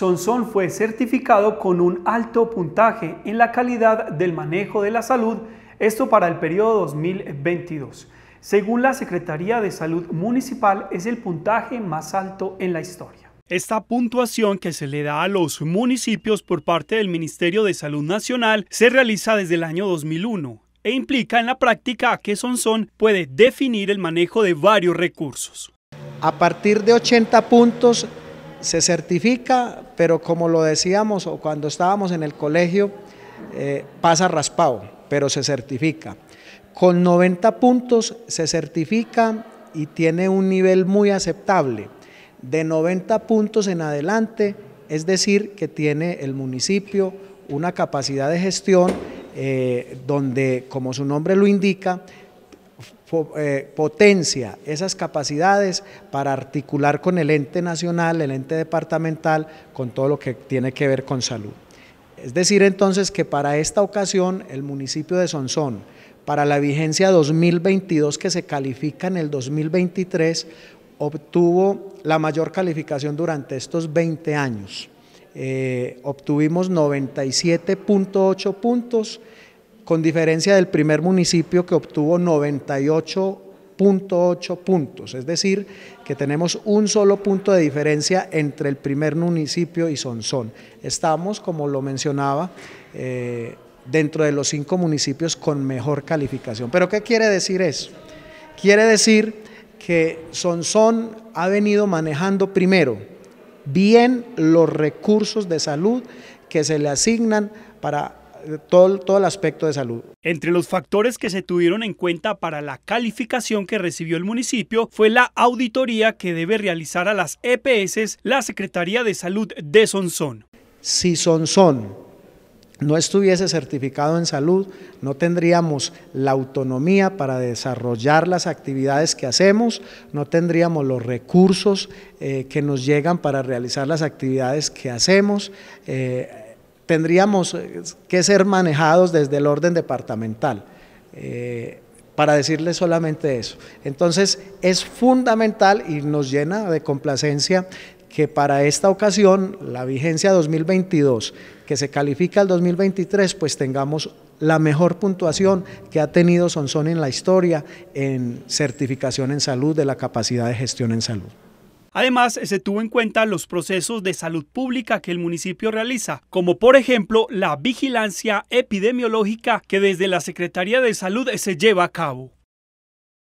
Sonson fue certificado con un alto puntaje en la calidad del manejo de la salud, esto para el periodo 2022. Según la Secretaría de Salud Municipal, es el puntaje más alto en la historia. Esta puntuación que se le da a los municipios por parte del Ministerio de Salud Nacional se realiza desde el año 2001 e implica en la práctica que Sonson puede definir el manejo de varios recursos. A partir de 80 puntos se certifica, pero como lo decíamos o cuando estábamos en el colegio, eh, pasa raspado, pero se certifica. Con 90 puntos se certifica y tiene un nivel muy aceptable. De 90 puntos en adelante, es decir, que tiene el municipio una capacidad de gestión eh, donde, como su nombre lo indica, eh, potencia esas capacidades para articular con el ente nacional, el ente departamental, con todo lo que tiene que ver con salud. Es decir, entonces que para esta ocasión el municipio de Sonsón, para la vigencia 2022 que se califica en el 2023, obtuvo la mayor calificación durante estos 20 años. Eh, obtuvimos 97.8 puntos con diferencia del primer municipio que obtuvo 98.8 puntos, es decir, que tenemos un solo punto de diferencia entre el primer municipio y Sonsón. Estamos, como lo mencionaba, eh, dentro de los cinco municipios con mejor calificación. ¿Pero qué quiere decir eso? Quiere decir que Sonsón ha venido manejando primero bien los recursos de salud que se le asignan para todo, el aspecto de salud. Entre los factores que se tuvieron en cuenta para la calificación que recibió el municipio fue la auditoría que debe realizar a las EPS la Secretaría de Salud de Sonsón. Si Sonsón no estuviese certificado en salud, no tendríamos la autonomía para desarrollar las actividades que hacemos, no tendríamos los recursos eh, que nos llegan para realizar las actividades que hacemos. Eh, tendríamos eh, que ser manejados desde el orden departamental, eh, para decirles solamente eso. Entonces es fundamental y nos llena de complacencia que para esta ocasión, la vigencia 2022, que se califica al 2023, pues tengamos la mejor puntuación que ha tenido Sonsón en la historia en certificación en salud de la capacidad de gestión en salud. Además, se tuvo en cuenta los procesos de salud pública que el municipio realiza, como por ejemplo la vigilancia epidemiológica que desde la Secretaría de Salud se lleva a cabo.